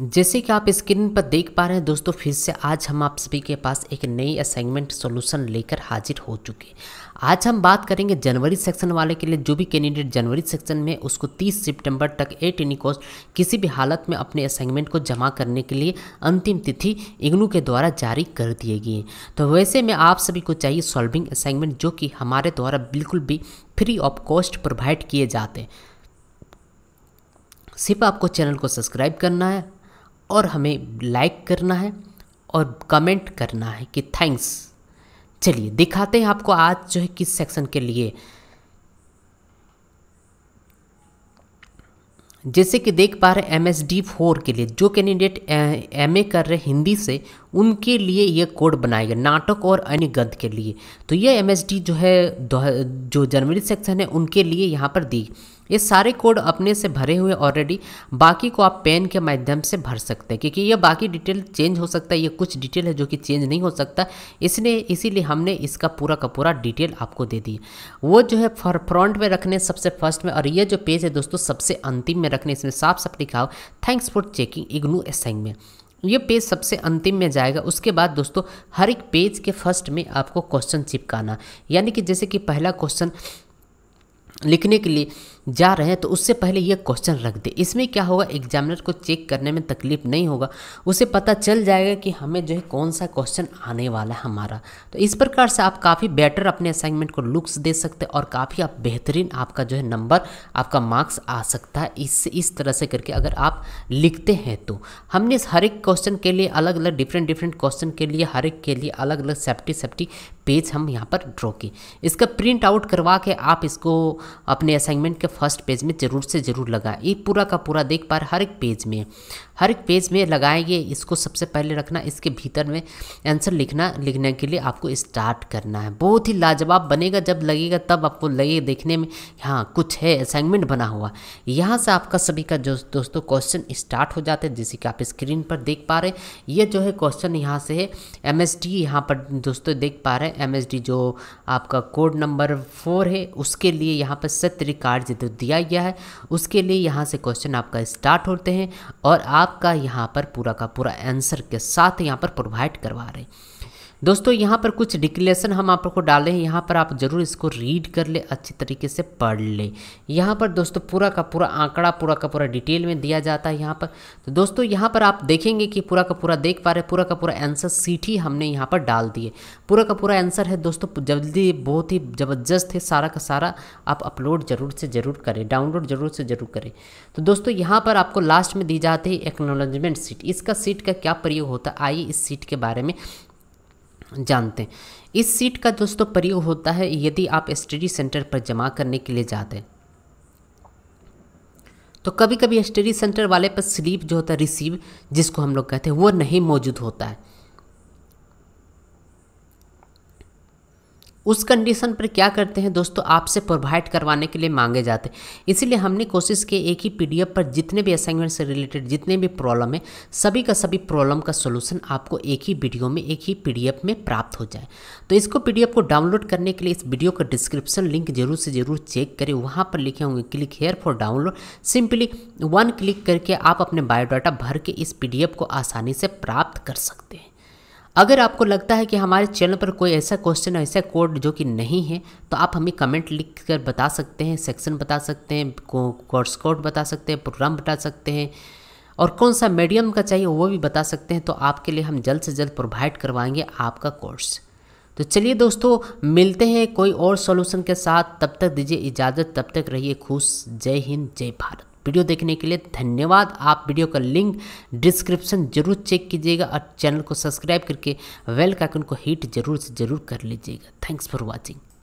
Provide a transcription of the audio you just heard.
जैसे कि आप स्क्रीन पर देख पा रहे हैं दोस्तों फिर से आज हम आप सभी के पास एक नई असाइनमेंट सॉल्यूशन लेकर हाजिर हो चुके आज हम बात करेंगे जनवरी सेक्शन वाले के लिए जो भी कैंडिडेट जनवरी सेक्शन में उसको 30 सितंबर तक एट एनी कोर्स किसी भी हालत में अपने असाइनमेंट को जमा करने के लिए अंतिम तिथि इग्नू के द्वारा जारी कर दिए गए तो वैसे में आप सभी को चाहिए सॉल्विंग असाइनमेंट जो कि हमारे द्वारा बिल्कुल भी फ्री ऑफ कॉस्ट प्रोवाइड किए जाते हैं सिर्फ आपको चैनल को सब्सक्राइब करना है और हमें लाइक करना है और कमेंट करना है कि थैंक्स चलिए दिखाते हैं आपको आज जो है किस सेक्शन के लिए जैसे कि देख पा रहे एम एस डी फोर के लिए जो कैंडिडेट एम ए कर रहे हिंदी से उनके लिए ये कोड बनाया गया नाटक और अन्य गद्य के लिए तो ये एम एस डी जो है जो जनवरी सेक्शन है उनके लिए यहाँ पर दी ये सारे कोड अपने से भरे हुए ऑलरेडी बाकी को आप पेन के माध्यम से भर सकते हैं क्योंकि ये बाकी डिटेल चेंज हो सकता है ये कुछ डिटेल है जो कि चेंज नहीं हो सकता इसलिए इसीलिए हमने इसका पूरा का पूरा डिटेल आपको दे दी वो जो है फ्रंट में रखने सबसे फर्स्ट में और ये जो पेज है दोस्तों सबसे अंतिम में रखने इसमें साफ साफ लिखा हो थैंक्स फॉर चेकिंग इग्नू एसाइंग में ये पेज सबसे अंतिम में जाएगा उसके बाद दोस्तों हर एक पेज के फर्स्ट में आपको क्वेश्चन चिपकाना यानी कि जैसे कि पहला क्वेश्चन लिखने के लिए जा रहे हैं तो उससे पहले ये क्वेश्चन रख दे इसमें क्या होगा एग्जामिनर को चेक करने में तकलीफ नहीं होगा उसे पता चल जाएगा कि हमें जो है कौन सा क्वेश्चन आने वाला है हमारा तो इस प्रकार से आप काफ़ी बेटर अपने असाइनमेंट को लुक्स दे सकते हैं और काफ़ी आप बेहतरीन आपका जो है नंबर आपका मार्क्स आ सकता है इससे इस तरह से करके अगर आप लिखते हैं तो हमने हर एक क्वेश्चन के लिए अलग अलग डिफरेंट डिफरेंट क्वेश्चन के लिए हर एक के लिए अलग अलग सेफ्टी सेफ्टी पेज हम यहाँ पर ड्रॉ किए इसका प्रिंट आउट करवा के आप इसको अपने असाइनमेंट के फर्स्ट पेज में ज़रूर से ज़रूर लगाएं ये पूरा का पूरा देख पा रहे हर एक पेज में हर एक पेज में लगाएंगे इसको सबसे पहले रखना इसके भीतर में आंसर लिखना लिखने के लिए आपको स्टार्ट करना है बहुत ही लाजवाब बनेगा जब लगेगा तब आपको लगे देखने में हाँ कुछ है असाइनमेंट बना हुआ यहाँ से आपका सभी का जो दोस्तों क्वेश्चन स्टार्ट हो जाता है जैसे कि आप स्क्रीन पर देख पा रहे ये जो है क्वेश्चन यहाँ से है एम एस डी यहाँ पर दोस्तों देख पा रहे हैं एम एस डी जो आपका कोड नंबर फोर है उसके लिए यहाँ पर सत्य कार्य आंसर दिया गया है उसके लिए यहाँ से क्वेश्चन आपका स्टार्ट होते हैं और आपका यहाँ पर पूरा का पूरा आंसर के साथ यहाँ पर प्रोवाइड करवा रहे हैं दोस्तों यहाँ पर कुछ डिक्लेरेशन हम आप लोग को डाले हैं यहाँ पर आप जरूर इसको रीड कर ले अच्छी तरीके से पढ़ ले यहाँ पर दोस्तों पूरा का पूरा आंकड़ा पूरा का पूरा डिटेल में दिया जाता है यहाँ पर तो दोस्तों यहाँ पर आप देखेंगे कि पूरा का पूरा देख पा रहे पूरा का पूरा आंसर सीट ही हमने यहाँ पर डाल दिए पूरा का पूरा आंसर है दोस्तों जल्दी बहुत ही ज़बरदस्त है सारा का सारा आप अपलोड जरूर से ज़रूर करें डाउनलोड जरूर से ज़रूर करें तो दोस्तों यहाँ पर आपको लास्ट में दी जाती है एक्नोलॉजमेंट सीट इसका सीट का क्या प्रयोग होता है आइए इस सीट के बारे में जानते हैं इस सीट का दोस्तों प्रयोग होता है यदि आप स्टडी सेंटर पर जमा करने के लिए जाते हैं तो कभी कभी स्टडी सेंटर वाले पर स्लीप जो होता है रिसीव जिसको हम लोग कहते हैं वो नहीं मौजूद होता है उस कंडीशन पर क्या करते हैं दोस्तों आपसे प्रोवाइड करवाने के लिए मांगे जाते हैं इसीलिए हमने कोशिश की एक ही पीडीएफ पर जितने भी असाइनमेंट से रिलेटेड जितने भी प्रॉब्लम है सभी का सभी प्रॉब्लम का सोल्यूशन आपको एक ही वीडियो में एक ही पीडीएफ में प्राप्त हो जाए तो इसको पीडीएफ को डाउनलोड करने के लिए इस वीडियो का डिस्क्रिप्शन लिंक जरूर से जरूर चेक करें वहाँ पर लिखे होंगे click here for download simply one click करके आप अपने बायोडाटा भर के इस पी को आसानी से प्राप्त कर सकते हैं अगर आपको लगता है कि हमारे चैनल पर कोई ऐसा क्वेश्चन ऐसा कोड जो कि नहीं है तो आप हमें कमेंट लिख कर बता सकते हैं सेक्शन बता सकते हैं कोर्स कोड बता सकते हैं प्रोग्राम बता सकते हैं और कौन सा मीडियम का चाहिए वो भी बता सकते हैं तो आपके लिए हम जल्द से जल्द प्रोवाइड करवाएंगे आपका कोर्स तो चलिए दोस्तों मिलते हैं कोई और सॉल्यूशन के साथ तब तक दीजिए इजाज़त तब तक रहिए खुश जय हिंद जय भारत वीडियो देखने के लिए धन्यवाद आप वीडियो का लिंक डिस्क्रिप्शन जरूर चेक कीजिएगा और चैनल को सब्सक्राइब करके वेल का आइकन को हिट जरूर से जरूर कर लीजिएगा थैंक्स फॉर वॉचिंग